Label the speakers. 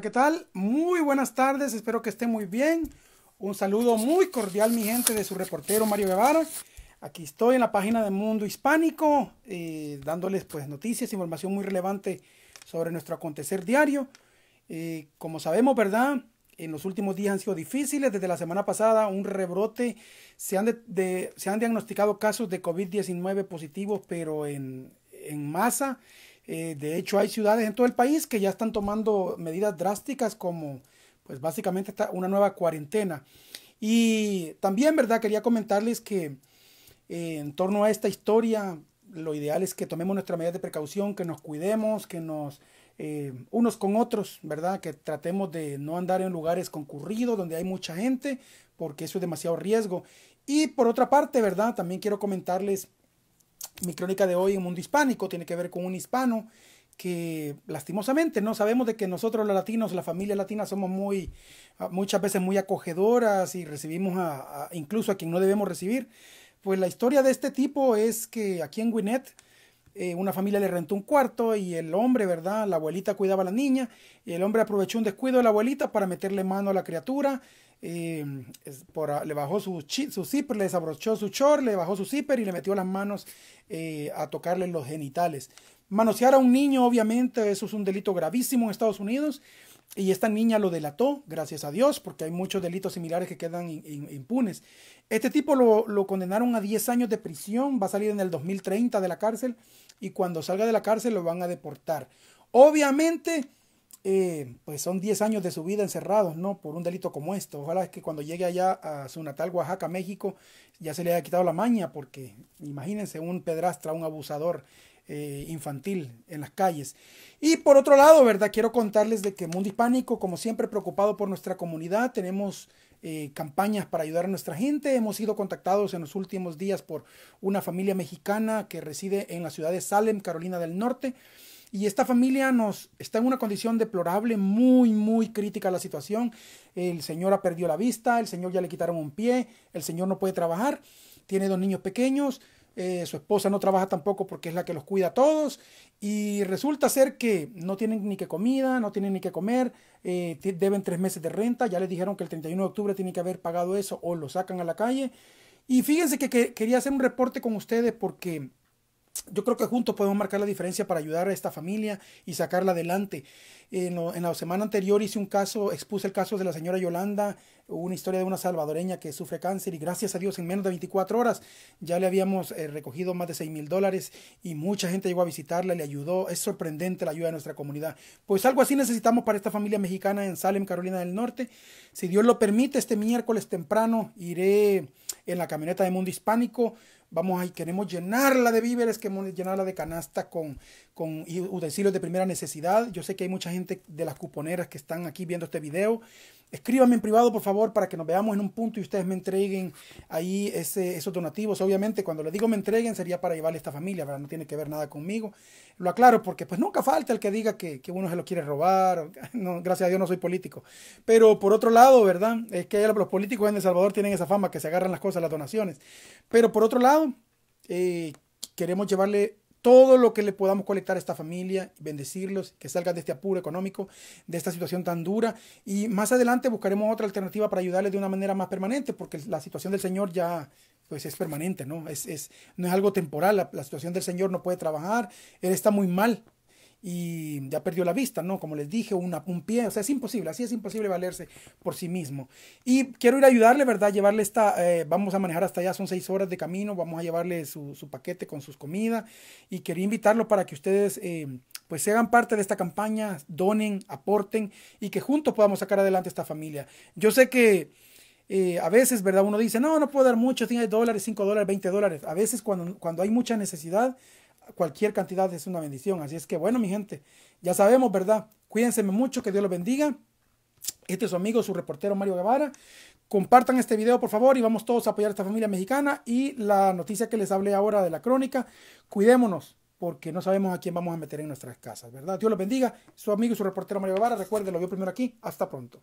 Speaker 1: ¿qué tal? Muy buenas tardes, espero que estén muy bien. Un saludo muy cordial, mi gente, de su reportero Mario Guevara. Aquí estoy en la página de Mundo Hispánico, eh, dándoles pues noticias, información muy relevante sobre nuestro acontecer diario. Eh, como sabemos, ¿verdad? En los últimos días han sido difíciles. Desde la semana pasada, un rebrote. Se han, diagnosticado casos de COVID-19 positivos, pero en, en masa eh, de hecho, hay ciudades en todo el país que ya están tomando medidas drásticas como, pues básicamente, una nueva cuarentena. Y también, ¿verdad? Quería comentarles que eh, en torno a esta historia, lo ideal es que tomemos nuestra medida de precaución, que nos cuidemos, que nos... Eh, unos con otros, ¿verdad? Que tratemos de no andar en lugares concurridos donde hay mucha gente, porque eso es demasiado riesgo. Y por otra parte, ¿verdad? También quiero comentarles mi crónica de hoy en Mundo Hispánico tiene que ver con un hispano que lastimosamente no sabemos de que nosotros los latinos, la familia latina somos muy ah, muchas veces muy acogedoras y recibimos incluso a quien no debemos recibir. Pues la historia de este tipo es que aquí en Gwinnett eh, una familia le rentó un cuarto y el hombre, ¿verdad? La abuelita cuidaba a la niña y el hombre aprovechó un descuido de la abuelita para meterle mano a la criatura. Em, le bajó su, su zipper, le desabrochó su short, le bajó su zipper y le metió las manos eh, a tocarle los genitales. Manosear a un niño, obviamente, eso es un delito gravísimo en Estados Unidos. Y esta niña lo delató, gracias a Dios, porque hay muchos delitos similares que quedan impunes. Este tipo lo, condenaron a 10 años de prisión, va a salir en el 2030 de la cárcel y cuando salga de la cárcel lo van a deportar. Obviamente, eh, pues son 10 años de su vida encerrados, ¿no? Por un delito como esto. Ojalá es que cuando llegue allá a su natal Oaxaca, México, ya se le haya quitado la maña, porque imagínense un pedrastra, un abusador eh, infantil en las calles. Y por otro lado, ¿verdad? Quiero contarles de que Mundo Hispánico, como siempre, preocupado por nuestra comunidad, tenemos eh, campañas para ayudar a nuestra gente. Hemos sido contactados en los últimos días por una familia mexicana que reside en la ciudad de Salem, Carolina del Norte. Y esta familia nos está en una condición deplorable, muy, muy crítica la situación. El señor ha perdido la vista, el señor ya le quitaron un pie, el señor no puede trabajar, tiene dos niños pequeños, eh, su esposa no trabaja tampoco porque es la que los cuida a todos y resulta ser que no tienen ni que comida, no tienen ni que comer, eh, deben tres meses de renta, ya les dijeron que el 31 de octubre tienen que haber pagado eso o lo sacan a la calle. Y fíjense que, quería hacer un reporte con ustedes porque yo creo que juntos podemos marcar la diferencia para ayudar a esta familia y sacarla adelante. En, en, la semana anterior hice un caso, expuse el caso de la señora Yolanda una historia de una salvadoreña que sufre cáncer y gracias a Dios en menos de 24 horas ya le habíamos eh, recogido más de 6 mil dólares y mucha gente llegó a visitarla, le ayudó. Es sorprendente la ayuda de nuestra comunidad. Pues algo así necesitamos para esta familia mexicana en Salem, Carolina del Norte. Si Dios lo permite, este miércoles temprano iré en la camioneta de Mundo Hispánico vamos ahí, queremos llenarla de víveres, queremos llenarla de canasta con, con utensilios de primera necesidad. Yo sé que hay mucha gente de las cuponeras que están aquí viendo este video. Escríbanme en privado, por favor, para que nos veamos en un punto y ustedes me entreguen ahí ese, esos donativos. Obviamente, cuando le digo me entreguen, sería para llevarle a esta familia, ¿verdad? No tiene que ver nada conmigo. Lo aclaro porque pues nunca falta el que diga que, uno se lo quiere robar. No, gracias a Dios no soy político. Pero por otro lado, ¿verdad? Es que los políticos en El Salvador tienen esa fama que se agarran las cosas, las donaciones. Pero por otro lado, eh, queremos llevarle todo lo que le podamos colectar a esta familia, bendecirlos, que salgan de este apuro económico, de esta situación tan dura. Y más adelante buscaremos otra alternativa para ayudarles de una manera más permanente, porque la situación del Señor ya pues es permanente, ¿no? Es, no es algo temporal, la situación del Señor no puede trabajar, Él está muy mal, y ya perdió la vista, ¿no? Como les dije, una, un pie, o sea, es imposible, así es imposible valerse por sí mismo. Y quiero ir a ayudarle, ¿verdad? Llevarle esta, eh, vamos a manejar hasta allá, son seis horas de camino, vamos a llevarle su, paquete con sus comidas y quería invitarlo para que ustedes... Eh, pues se hagan parte de esta campaña, donen, aporten y que juntos podamos sacar adelante esta familia. Yo sé que eh, a veces, ¿verdad? Uno dice, no, no puedo dar mucho, tiene dólares, 5 dólares, 20 dólares. A veces cuando, cuando hay mucha necesidad, cualquier cantidad es una bendición. Así es que bueno, mi gente, ya sabemos, ¿verdad? Cuídense mucho, que Dios los bendiga. Este es su amigo, su reportero Mario Guevara. Compartan este video, por favor, y vamos todos a apoyar a esta familia mexicana. Y la noticia que les hablé ahora de la crónica, cuidémonos, porque no sabemos a quién vamos a meter en nuestras casas, ¿verdad? Dios los bendiga. Su amigo, su reportero Mario Guevara. Recuerden, lo vio primero aquí. Hasta pronto.